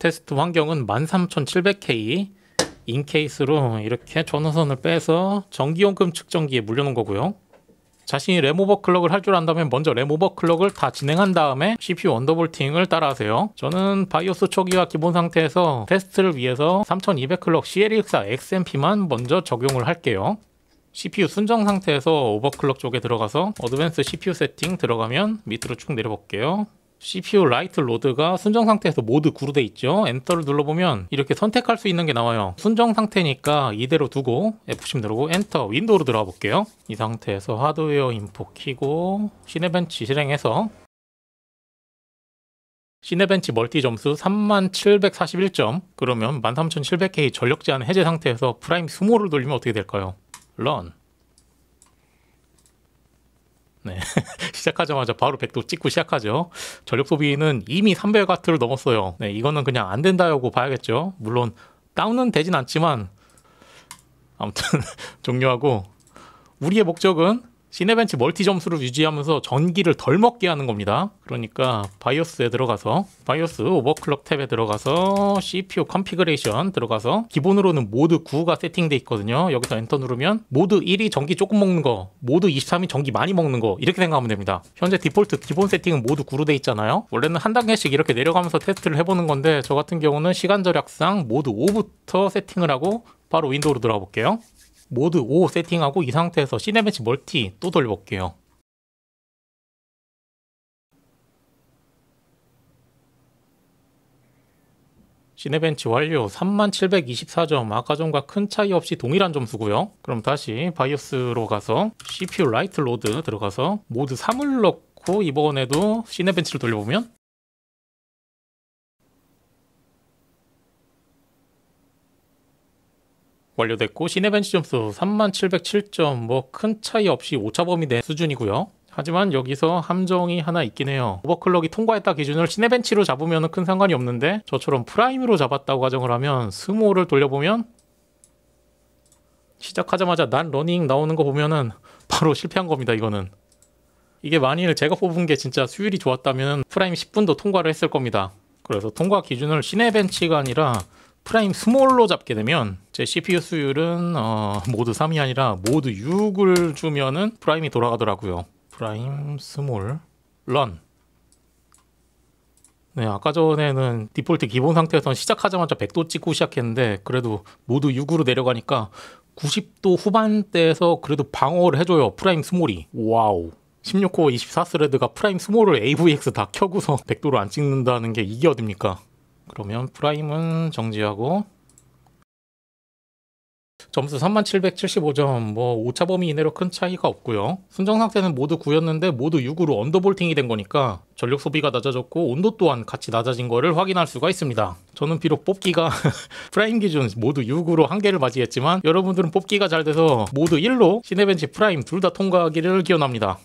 테스트 환경은 13700K 인케이스로 이렇게 전원선을 빼서 전기용금 측정기에 물려놓은 거고요. 자신이 램 오버클럭을 할 줄 안다면 먼저 램 오버클럭을 다 진행한 다음에 CPU 언더볼팅을 따라하세요. 저는 바이오스 초기화 기본 상태에서 테스트를 위해서 3200클럭 CL64 XMP만 먼저 적용을 할게요. CPU 순정 상태에서 오버클럭 쪽에 들어가서 어드밴스 CPU 세팅 들어가면 밑으로 쭉 내려볼게요. CPU 라이트 로드가 순정 상태에서 모두 구르돼 있죠. 엔터를 눌러보면 이렇게 선택할 수 있는 게 나와요. 순정 상태니까 이대로 두고 F10 누르고 엔터 윈도우로 들어가 볼게요. 이 상태에서 하드웨어 인포 키고 시네벤치 실행해서 시네벤치 멀티 점수 3741점 그러면 13700K 전력 제한 해제 상태에서 프라임 수모를 돌리면 어떻게 될까요? 런 네. 시작하자마자 바로 100도 찍고 시작하죠. 전력 소비는 이미 300W를 넘었어요. 네, 이거는 그냥 안 된다고 봐야겠죠. 물론 다운은 되진 않지만 아무튼 종료하고 우리의 목적은 시네벤치 멀티 점수를 유지하면서 전기를 덜 먹게 하는 겁니다. 그러니까 바이오스에 들어가서 바이오스 오버클럭 탭에 들어가서 CPU 컨피그레이션 들어가서 기본으로는 모드 9가 세팅돼 있거든요. 여기서 엔터 누르면 모드 1이 전기 조금 먹는 거, 모드 23이 전기 많이 먹는 거 이렇게 생각하면 됩니다. 현재 디폴트 기본 세팅은 모드 9로 돼 있잖아요. 원래는 한 단계씩 이렇게 내려가면서 테스트를 해보는 건데 저 같은 경우는 시간 절약상 모드 5부터 세팅을 하고 바로 윈도우로 들어가 볼게요. 모드 5 세팅하고 이 상태에서 시네매치 멀티 또 돌려볼게요. 시네벤치 완료 3724점 아까 전과 큰 차이 없이 동일한 점수고요 그럼 다시 바이오스로 가서 CPU 라이트 로드 들어가서 모드 3을 넣고 이번에도 시네벤치를 돌려보면 완료됐고 시네벤치 점수 3707점 뭐 큰 차이 없이 오차범위 내 수준이고요. 하지만 여기서 함정이 하나 있긴 해요. 오버클럭이 통과했다 기준을 시네벤치로 잡으면 큰 상관이 없는데 저처럼 프라임으로 잡았다고 가정을 하면 스모를 돌려보면 시작하자마자 난 러닝 나오는 거 보면은 바로 실패한 겁니다 이거는. 이게 만일 제가 뽑은 게 진짜 수율이 좋았다면 프라임 10분도 통과를 했을 겁니다. 그래서 통과 기준을 시네벤치가 아니라 프라임 스몰로 잡게 되면 제 CPU 수율은 어, 모드 3이 아니라 모드 6을 주면은 프라임이 돌아가더라고요. 프라임 스몰 런 네, 아까 전에는 디폴트 기본 상태에서 시작하자마자 100도 찍고 시작했는데 그래도 모드 6으로 내려가니까 90도 후반대에서 그래도 방어를 해줘요. 프라임 스몰이. 와우. 16코어 24스레드가 프라임 스몰을 AVX 다 켜고서 100도를 안 찍는다는 게 이게 어딥니까? 그러면 프라임은 정지하고 점수 3775점 뭐 오차 범위 이내로 큰 차이가 없고요. 순정 상태는 모두 9였는데 모두 6으로 언더볼팅이 된 거니까 전력 소비가 낮아졌고 온도 또한 같이 낮아진 거를 확인할 수가 있습니다. 저는 비록 뽑기가 프라임 기준 모두 6으로 한개를 맞이했지만 여러분들은 뽑기가 잘 돼서 모두 1로 시네벤치 프라임 둘 다 통과하기를 기원합니다.